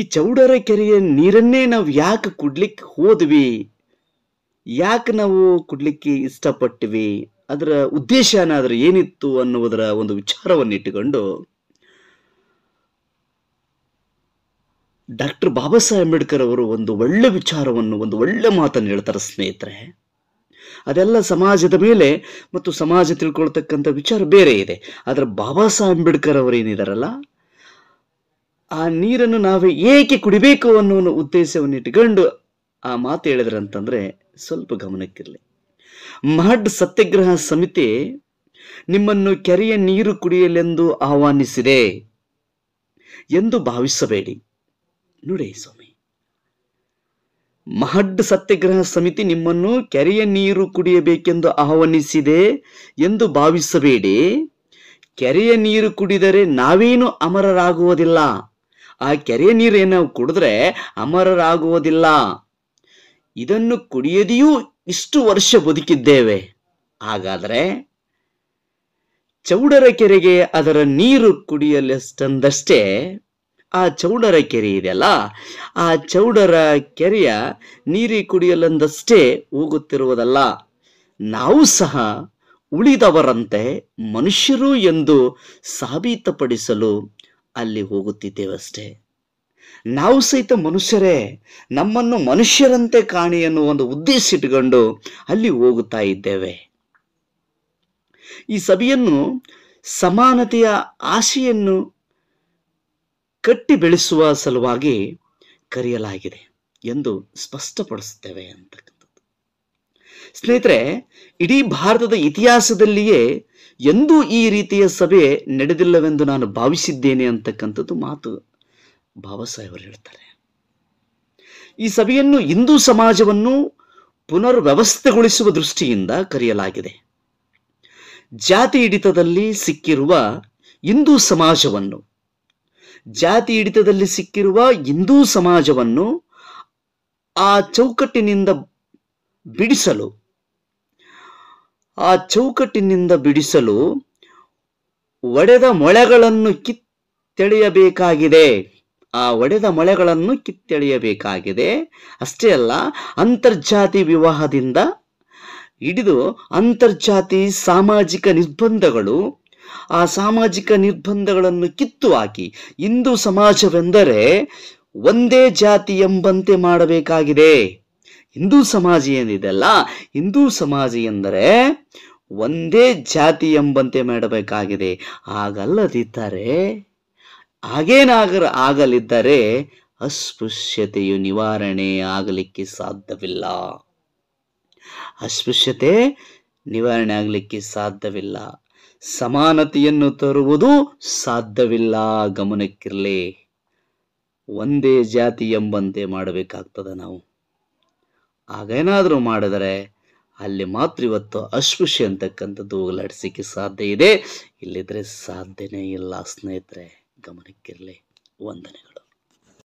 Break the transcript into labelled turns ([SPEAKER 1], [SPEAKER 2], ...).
[SPEAKER 1] ಈ ಚೌಡರ ಕೆರೆಯ ನೀರನ್ನೇ ನಾವು ಯಾಕೆ ಕುಡ್ಲಿಕ್ಕೆ ಹೋದ್ವಿ ಯಾಕೆ ನಾವು ಕುಡ್ಲಿಕ್ಕೆ ಇಷ್ಟಪಟ್ಟಿವಿ ಅದರ ಉದ್ದೇಶ ಏನಾದರೂ ಏನಿತ್ತು ಅನ್ನುವುದರ ಒಂದು ವಿಚಾರವನ್ನಿಟ್ಟುಕೊಂಡು ಡಾಕ್ಟರ್ ಬಾಬಾ ಸಾಹೇಬ್ ಅಂಬೇಡ್ಕರ್ ಅವರು ಒಂದು ಒಳ್ಳೆ ವಿಚಾರವನ್ನು ಒಂದು ಒಳ್ಳೆ ಮಾತನ್ನು ಹೇಳ್ತಾರೆ ಸ್ನೇಹಿತರೆ ಅದೆಲ್ಲ ಸಮಾಜದ ಮೇಲೆ ಮತ್ತು ಸಮಾಜ ತಿಳ್ಕೊಳ್ತಕ್ಕಂಥ ವಿಚಾರ ಬೇರೆ ಇದೆ ಆದರೆ ಬಾಬಾ ಸಾಹೇಬ್ ಅಂಬೇಡ್ಕರ್ ಅವರು ಏನಿದಾರಲ್ಲ ಆ ನೀರನ್ನು ನಾವೇ ಏಕೆ ಕುಡಿಬೇಕು ಅನ್ನೋ ಉದ್ದೇಶವನ್ನು ಇಟ್ಕೊಂಡು ಆ ಮಾತು ಹೇಳಿದ್ರಂತಂದ್ರೆ ಸ್ವಲ್ಪ ಗಮನಕ್ಕಿರಲಿ ಮಹಡ್ ಸತ್ಯಾಗ್ರಹ ಸಮಿತಿ ನಿಮ್ಮನ್ನು ಕೆರೆಯ ನೀರು ಕುಡಿಯಲೆಂದು ಆಹ್ವಾನಿಸಿದೆ ಎಂದು ಭಾವಿಸಬೇಡಿ ನೋಡಿ ಸ್ವಾಮಿ ಮಹಡ್ ಸತ್ಯಾಗ್ರಹ ಸಮಿತಿ ನಿಮ್ಮನ್ನು ಕೆರೆಯ ನೀರು ಕುಡಿಯಬೇಕೆಂದು ಆಹ್ವಾನಿಸಿದೆ ಎಂದು ಭಾವಿಸಬೇಡಿ ಕೆರೆಯ ನೀರು ಕುಡಿದರೆ ನಾವೇನು ಅಮರರಾಗುವುದಿಲ್ಲ ಆ ಕೆರೆಯ ನೀರೇನು ಕುಡಿದ್ರೆ ಅಮರರಾಗುವುದಿಲ್ಲ ಇದನ್ನು ಕುಡಿಯದೆಯೂ ಇಷ್ಟು ವರ್ಷ ಬದುಕಿದ್ದೇವೆ ಹಾಗಾದರೆ ಚೌಡರ ಕೆರೆಗೆ ಅದರ ನೀರು ಕುಡಿಯಲೆಷ್ಟಂದಷ್ಟೇ ಆ ಚೌಡರ ಕೆರೆ ಇದೆಯಲ್ಲ ಆ ಚೌಡರ ಕೆರೆಯ ನೀರಿ ಕುಡಿಯಲಂದಷ್ಟೇ ಹೋಗುತ್ತಿರುವುದಲ್ಲ ನಾವು ಸಹ ಉಳಿದವರಂತೆ ಮನುಷ್ಯರು ಎಂದು ಸಾಬೀತುಪಡಿಸಲು ಅಲ್ಲಿ ಹೋಗುತ್ತಿದ್ದೇವಷ್ಟೇ ನಾವು ಸಹಿತ ಮನುಷ್ಯರೇ ನಮ್ಮನ್ನು ಮನುಷ್ಯರಂತೆ ಕಾಣಿ ಅನ್ನುವ ಒಂದು ಉದ್ದೇಶ ಇಟ್ಟುಕೊಂಡು ಅಲ್ಲಿ ಹೋಗುತ್ತಾ ಇದ್ದೇವೆ ಈ ಸಭೆಯನ್ನು ಸಮಾನತೆಯ ಆಶೆಯನ್ನು ಕಟ್ಟಿ ಬೆಳೆಸುವ ಸಲುವಾಗಿ ಕರೆಯಲಾಗಿದೆ ಎಂದು ಸ್ಪಷ್ಟಪಡಿಸುತ್ತೇವೆ ಅಂತ ಸ್ನೇಹಿತರೆ ಇಡೀ ಭಾರತದ ಇತಿಹಾಸದಲ್ಲಿಯೇ ಎಂದೂ ಈ ರೀತಿಯ ಸಭೆ ನಡೆದಿಲ್ಲವೆಂದು ನಾನು ಭಾವಿಸಿದ್ದೇನೆ ಅಂತಕ್ಕಂಥದ್ದು ಮಾತು ಬಾಬಾ ಸಾಹೇಬರು ಹೇಳ್ತಾರೆ ಈ ಸಭೆಯನ್ನು ಹಿಂದೂ ಸಮಾಜವನ್ನು ಪುನರ್ವ್ಯವಸ್ಥೆಗೊಳಿಸುವ ದೃಷ್ಟಿಯಿಂದ ಕರೆಯಲಾಗಿದೆ ಜಾತಿ ಹಿಡಿತದಲ್ಲಿ ಸಿಕ್ಕಿರುವ ಹಿಂದೂ ಸಮಾಜವನ್ನು ಜಾತಿ ಹಿಡಿತದಲ್ಲಿ ಸಿಕ್ಕಿರುವ ಹಿಂದೂ ಸಮಾಜವನ್ನು ಆ ಚೌಕಟ್ಟಿನಿಂದ ಬಿಡಿಸಲು ಆ ಚೌಕಟ್ಟಿನಿಂದ ಬಿಡಿಸಲು ಒಡೆದ ಮೊಳೆಗಳನ್ನು ಕಿತ್ತೆಳೆಯಬೇಕಾಗಿದೆ ಆ ಒಡೆದ ಮೊಳೆಗಳನ್ನು ಕಿತ್ತೆಳೆಯಬೇಕಾಗಿದೆ ಅಷ್ಟೇ ಅಲ್ಲ ಅಂತರ್ಜಾತಿ ವಿವಾಹದಿಂದ ಹಿಡಿದು ಅಂತರ್ಜಾತಿ ಸಾಮಾಜಿಕ ನಿರ್ಬಂಧಗಳು ಆ ಸಾಮಾಜಿಕ ನಿರ್ಬಂಧಗಳನ್ನು ಕಿತ್ತು ಹಾಕಿ ಹಿಂದೂ ಸಮಾಜವೆಂದರೆ ಒಂದೇ ಜಾತಿ ಎಂಬಂತೆ ಮಾಡಬೇಕಾಗಿದೆ ಹಿಂದೂ ಸಮಾಜ ಅಲ್ಲ ಹಿಂದೂ ಸಮಾಜ ಎಂದರೆ ಒಂದೇ ಜಾತಿ ಎಂಬಂತೆ ಮಾಡಬೇಕಾಗಿದೆ ಆಗಲ್ಲದಿದ್ದರೆ ಹಾಗೇನಾಗರ ಆಗಲಿದ್ದರೆ ಅಸ್ಪೃಶ್ಯತೆಯು ನಿವಾರಣೆ ಆಗಲಿಕ್ಕೆ ಸಾಧ್ಯವಿಲ್ಲ ಅಸ್ಪೃಶ್ಯತೆ ನಿವಾರಣೆ ಆಗಲಿಕ್ಕೆ ಸಾಧ್ಯವಿಲ್ಲ ಸಮಾನತೆಯನ್ನು ತರುವುದು ಸಾಧ್ಯವಿಲ್ಲ ಗಮನಕ್ಕಿರಲಿ ಒಂದೇ ಜಾತಿ ಎಂಬಂತೆ ಮಾಡಬೇಕಾಗ್ತದೆ ನಾವು ಏನಾದರೂ ಮಾಡಿದರೆ ಅಲ್ಲಿ ಮಾತ್ರ ಇವತ್ತು ಅಸ್ಪೃಶ್ಯ ಅಂತಕ್ಕಂಥದ್ದು ಹೋಗಲಾಡಿಸಲಿಕ್ಕೆ ಸಾಧ್ಯ ಇದೆ ಇಲ್ಲಿದ್ದರೆ ಸಾಧ್ಯನೇ ಇಲ್ಲ ಸ್ನೇಹಿತರೆ ಗಮನಕ್ಕಿರಲಿ ವಂದನೆಗಳು